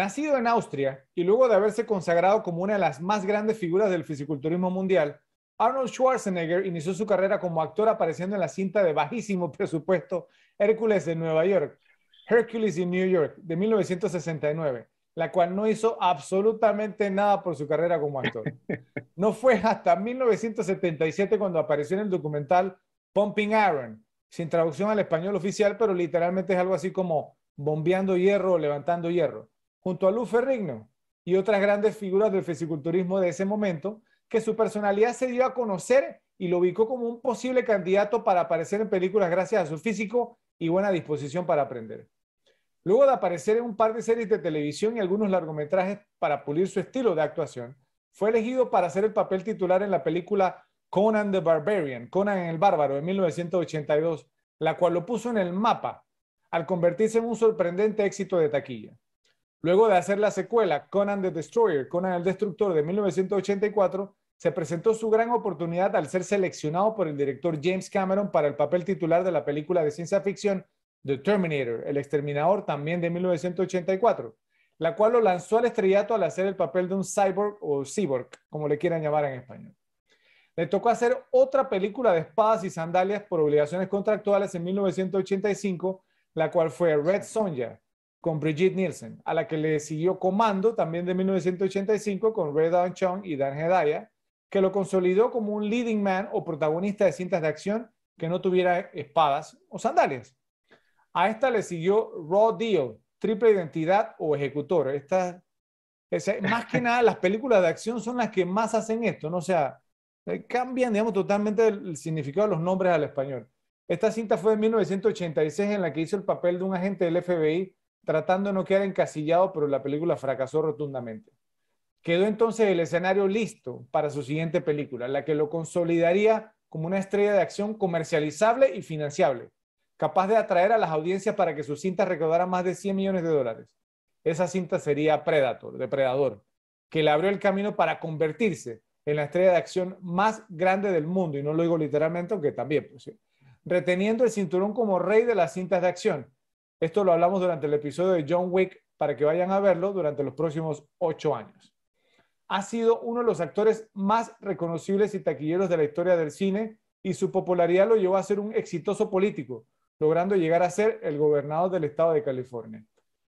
Nacido en Austria y luego de haberse consagrado como una de las más grandes figuras del fisiculturismo mundial, Arnold Schwarzenegger inició su carrera como actor apareciendo en la cinta de bajísimo presupuesto Hércules de Nueva York, Hercules in New York, de 1969, la cual no hizo absolutamente nada por su carrera como actor. No fue hasta 1977 cuando apareció en el documental Pumping Iron, sin traducción al español oficial, pero literalmente es algo así como bombeando hierro o levantando hierro junto a Lou Ferrigno y otras grandes figuras del fisiculturismo de ese momento, que su personalidad se dio a conocer y lo ubicó como un posible candidato para aparecer en películas gracias a su físico y buena disposición para aprender. Luego de aparecer en un par de series de televisión y algunos largometrajes para pulir su estilo de actuación, fue elegido para hacer el papel titular en la película Conan the Barbarian, Conan el Bárbaro, de 1982, la cual lo puso en el mapa al convertirse en un sorprendente éxito de taquilla. Luego de hacer la secuela Conan the Destroyer, Conan el Destructor de 1984, se presentó su gran oportunidad al ser seleccionado por el director James Cameron para el papel titular de la película de ciencia ficción The Terminator, El Exterminador, también de 1984, la cual lo lanzó al estrellato al hacer el papel de un cyborg o cyborg, como le quieran llamar en español. Le tocó hacer otra película de espadas y sandalias por obligaciones contractuales en 1985, la cual fue Red Sonja, con Brigitte Nielsen, a la que le siguió Comando, también de 1985, con Ray Don Chong y Dan Hedaya, que lo consolidó como un leading man o protagonista de cintas de acción que no tuviera espadas o sandalias. A esta le siguió Raw Deal, Triple Identidad o Ejecutor. Esta, más que nada, las películas de acción son las que más hacen esto, ¿no? O sea, eh, cambian, digamos, totalmente el significado de los nombres al español. Esta cinta fue de 1986 en la que hizo el papel de un agente del FBI tratando de no quedar encasillado, pero la película fracasó rotundamente. Quedó entonces el escenario listo para su siguiente película, la que lo consolidaría como una estrella de acción comercializable y financiable, capaz de atraer a las audiencias para que sus cintas recaudaran más de 100 millones de dólares. Esa cinta sería Predator, Depredador, que le abrió el camino para convertirse en la estrella de acción más grande del mundo, y no lo digo literalmente, aunque también, pues, reteniendo el cinturón como rey de las cintas de acción, esto lo hablamos durante el episodio de John Wick para que vayan a verlo durante los próximos ocho años. Ha sido uno de los actores más reconocibles y taquilleros de la historia del cine y su popularidad lo llevó a ser un exitoso político, logrando llegar a ser el gobernador del estado de California.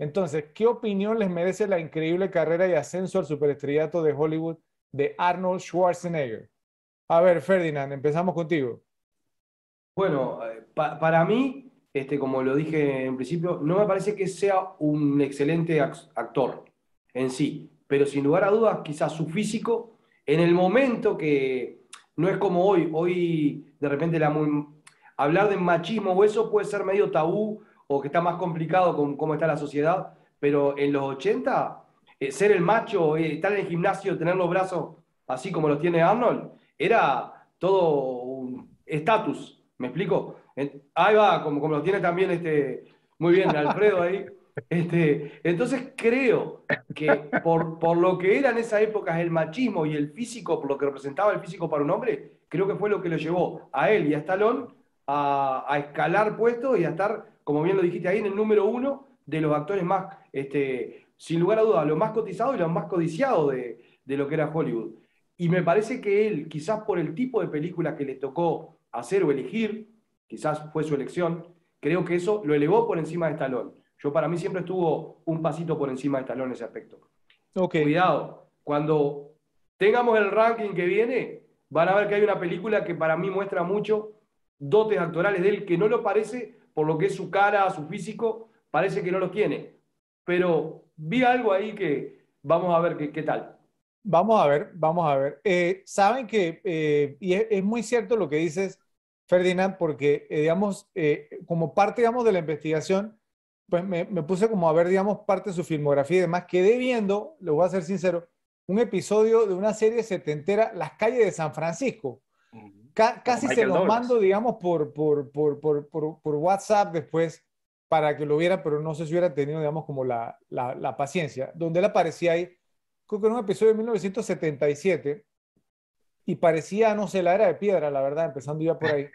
Entonces, ¿qué opinión les merece la increíble carrera y ascenso al superestrellato de Hollywood de Arnold Schwarzenegger? A ver, Ferdinand, empezamos contigo. Bueno, eh, para mí este, como lo dije en principio, no me parece que sea un excelente actor en sí, pero sin lugar a dudas, quizás su físico, en el momento que no es como hoy, hoy de repente hablar de machismo o eso puede ser medio tabú o que está más complicado con cómo está la sociedad, pero en los 80, eh, ser el macho, eh, estar en el gimnasio, tener los brazos así como los tiene Arnold, era todo un estatus, ¿me explico? Ahí va, como, como lo tiene también este, muy bien Alfredo ahí. Este, entonces creo que por, lo que era en esa época el machismo y el físico, por lo que representaba el físico para un hombre, creo que fue lo que lo llevó a él y a Stallone a, escalar puestos y a estar, como bien lo dijiste ahí, en el número uno de los actores más, este, sin lugar a dudas, los más cotizados y los más codiciados de, de lo que era Hollywood. Y me parece que él, quizás por el tipo de película que le tocó hacer o elegir, quizás fue su elección, creo que eso lo elevó por encima de Estalón. Yo para mí siempre estuvo un pasito por encima de Estalón en ese aspecto. Cuidado, cuando tengamos el ranking que viene, van a ver que hay una película que para mí muestra mucho dotes actorales de él, que no lo parece por lo que es su cara, su físico, parece que no lo tiene. Pero vi algo ahí que vamos a ver qué, tal. Vamos a ver, vamos a ver. Eh, saben que, eh, y es muy cierto lo que dices, Ferdinand, porque, eh, digamos, eh, como parte, digamos, de la investigación, pues me, puse como a ver, digamos, parte de su filmografía y demás. Quedé viendo, le voy a ser sincero, un episodio de una serie setentera, Las calles de San Francisco. casi se lo mando, digamos, por, por, por, por, WhatsApp después para que lo viera, pero no sé si hubiera tenido, digamos, como la, la, paciencia. Donde él aparecía ahí, creo que era un episodio de 1977, y parecía, no sé, la era de piedra, la verdad, empezando ya por ahí.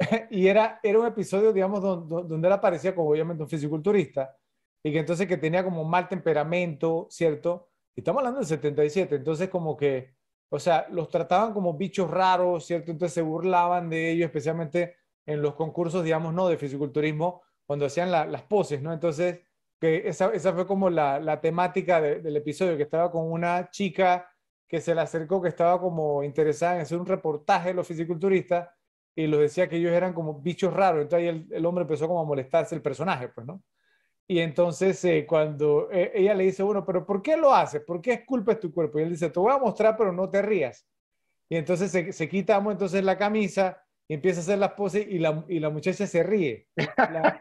y era, era un episodio, digamos, donde, donde él aparecía como obviamente un fisiculturista y que entonces que tenía como mal temperamento, ¿cierto? Y estamos hablando del 77, entonces como que, o sea, los trataban como bichos raros, ¿cierto? Entonces se burlaban de ellos, especialmente en los concursos, digamos, no de fisiculturismo, cuando hacían las poses, ¿no? Entonces, que esa, fue como la, temática del episodio, que estaba con una chica que se le acercó, que estaba como interesada en hacer un reportaje de los fisiculturistas y los decía que ellos eran como bichos raros. Entonces ahí el, hombre empezó como a molestarse el personaje, pues, ¿no? Y entonces eh, cuando eh, ella le dice, bueno, pero ¿por qué lo haces? ¿Por qué esculpes tu cuerpo? Y él dice, te voy a mostrar, pero no te rías. Y entonces se, se quitamos entonces la camisa y empieza a hacer las poses y la, muchacha se ríe. La,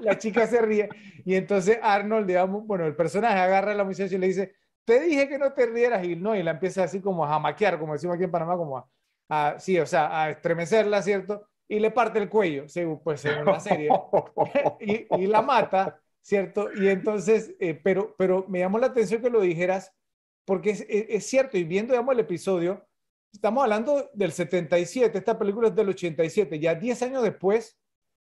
la, chica se ríe. Y entonces Arnold, digamos, bueno, el personaje agarra a la muchacha y le dice, te dije que no te rieras y no, y la empieza así como a jamaquear, como decimos aquí en Panamá, como a, sí, o sea, a estremecerla, ¿cierto? Y le parte el cuello, pues en la serie, y, la mata, ¿cierto? Y entonces, eh, pero, pero me llamó la atención que lo dijeras, porque es, es, cierto, y viendo, digamos, el episodio, estamos hablando del 77, esta película es del 87, ya 10 años después,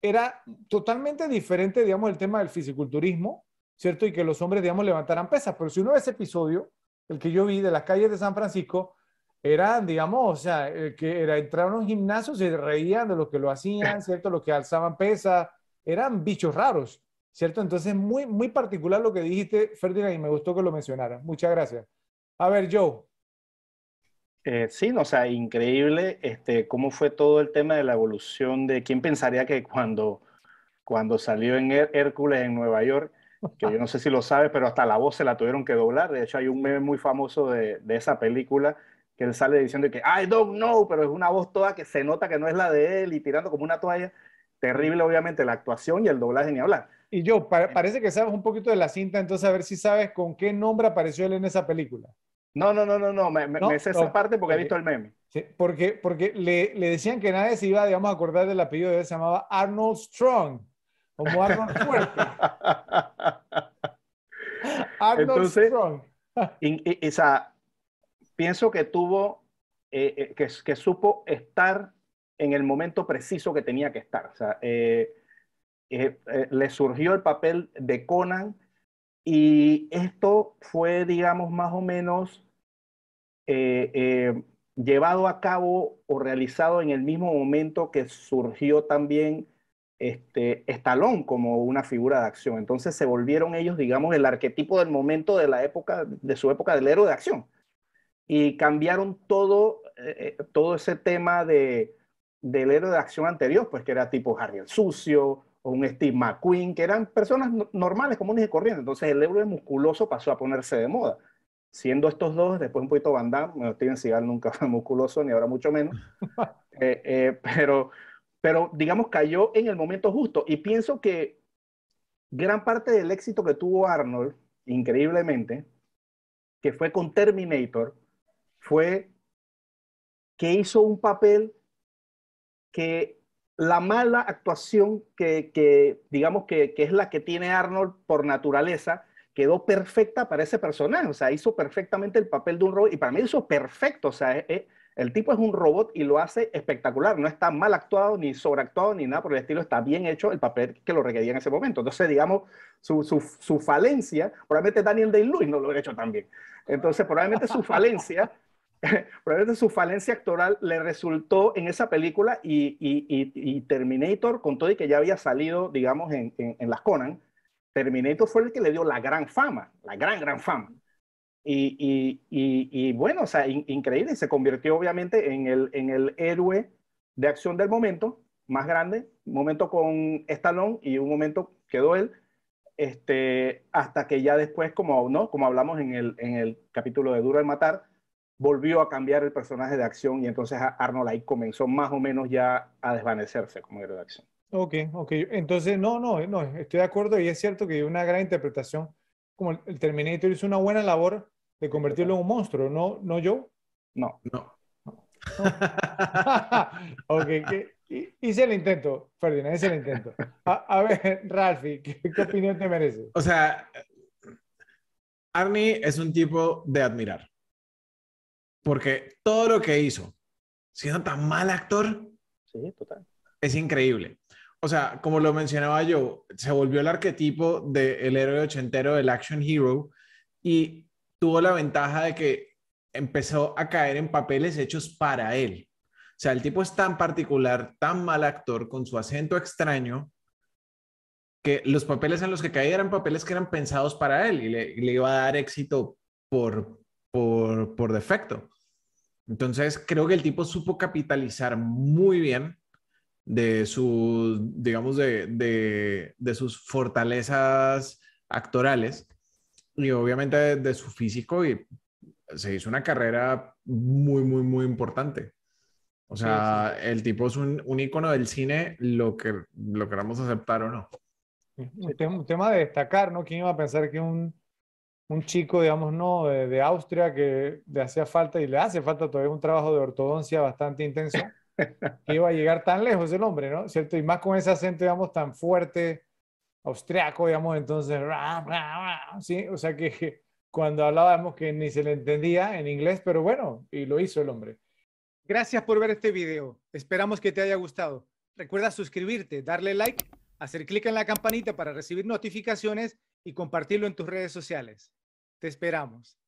era totalmente diferente, digamos, el tema del fisiculturismo, ¿cierto? Y que los hombres, digamos, levantaran pesas. Pero si uno ve ese episodio, el que yo vi de las calles de San Francisco, eran, digamos, o sea, eh, que era entrar a un gimnasio, se reían de los que lo hacían, ¿cierto? Los que alzaban pesas, eran bichos raros, ¿cierto? Entonces, muy, muy particular lo que dijiste, Ferdinand, y me gustó que lo mencionara Muchas gracias. A ver, Joe. Eh, sí, no, o sea, increíble este, cómo fue todo el tema de la evolución de quién pensaría que cuando, cuando salió en Hércules en Nueva York, que yo no sé si lo sabes, pero hasta la voz se la tuvieron que doblar. De hecho, hay un meme muy famoso de, de esa película que él sale diciendo que I don't know, pero es una voz toda que se nota que no es la de él y tirando como una toalla. Terrible, obviamente, la actuación y el doblaje ni hablar. Y yo, parece que sabes un poquito de la cinta, entonces a ver si sabes con qué nombre apareció él en esa película. No, no, no, no, no, me, me sé esa parte porque he visto el meme. Sí, porque porque le, le, decían que nadie se iba, digamos, a acordar del apellido de él, se llamaba Arnold Strong. Como Entonces, esa, pienso que tuvo, eh, eh, que, supo estar en el momento preciso que tenía que estar. O sea, eh, le surgió el papel de Conan y esto fue, digamos, más o menos llevado a cabo o realizado en el mismo momento que surgió también este, Estalón como una figura de acción. Entonces se volvieron ellos, digamos, el arquetipo del momento de la época, de su época del héroe de acción. Y cambiaron todo, eh, eh, todo ese tema de, del héroe de acción anterior, pues que era tipo Harry el Sucio o un Steve McQueen, que eran personas normales, comunes y corrientes. Entonces el héroe musculoso pasó a ponerse de moda. Siendo estos dos, después un poquito Van Damme, bueno, Steven Seagal nunca fue musculoso, ni ahora mucho menos, eh, pero pero digamos cayó en el momento justo. Y pienso que gran parte del éxito que tuvo Arnold, increíblemente, que fue con Terminator, fue que hizo un papel que la mala actuación que, digamos que, es la que tiene Arnold por naturaleza, quedó perfecta para ese personaje, o sea, hizo perfectamente el papel de un robot y para mí eso perfecto, o sea, eh, eh, el tipo es un robot y lo hace espectacular. No está mal actuado, ni sobreactuado, ni nada por el estilo. Está bien hecho el papel que lo requería en ese momento. Entonces, digamos, su, su, su falencia, probablemente Daniel Day-Lewis no lo hubiera hecho tan bien. Entonces, probablemente su falencia, probablemente su falencia actoral le resultó en esa película y, y, Terminator, con todo y que ya había salido, digamos, en, en las Conan, Terminator fue el que le dio la gran fama, la gran, gran fama. Y, bueno, o sea, increíble, se convirtió obviamente en el, en el héroe de acción del momento, más grande, un momento con Stallone y un momento quedó él, este, hasta que ya después, como, ¿no? como hablamos en el, capítulo de Duro al Matar, volvió a cambiar el personaje de acción y entonces Arnold ahí comenzó más o menos ya a desvanecerse como héroe de acción. Ok, ok. Entonces, no, no, no, estoy de acuerdo y es cierto que una gran interpretación como el Terminator hizo una buena labor de convertirlo en un monstruo, ¿no, ¿No yo? No. No. ok, hice el intento, Ferdinand, hice el intento. A, ver, Ralfi, ¿qué, opinión te merece? O sea, Arnie es un tipo de admirar. Porque todo lo que hizo, siendo tan mal actor, es increíble o sea, como lo mencionaba yo, se volvió el arquetipo del héroe ochentero, del action hero, y tuvo la ventaja de que empezó a caer en papeles hechos para él. O sea, el tipo es tan particular, tan mal actor, con su acento extraño, que los papeles en los que caía eran papeles que eran pensados para él y le, iba a dar éxito por, por, por defecto. Entonces, creo que el tipo supo capitalizar muy bien de sus, digamos, de, de, de sus fortalezas actorales y obviamente de, su físico y se hizo una carrera muy, muy, muy importante. O sea, el tipo es un, un icono del cine, lo que lo queramos aceptar o no. Un tema, un tema de destacar, ¿no? ¿Quién iba a pensar que un, un chico, digamos, no, de Austria que le hacía falta y le hace falta todavía un trabajo de ortodoncia bastante intenso? que iba a llegar tan lejos el hombre, ¿no? ¿Cierto? Y más con ese acento, digamos, tan fuerte, austriaco, digamos, entonces, ¿sí? O sea que cuando hablábamos que ni se le entendía en inglés, pero bueno, y lo hizo el hombre. Gracias por ver este video. Esperamos que te haya gustado. Recuerda suscribirte, darle like, hacer clic en la campanita para recibir notificaciones y compartirlo en tus redes sociales. Te esperamos.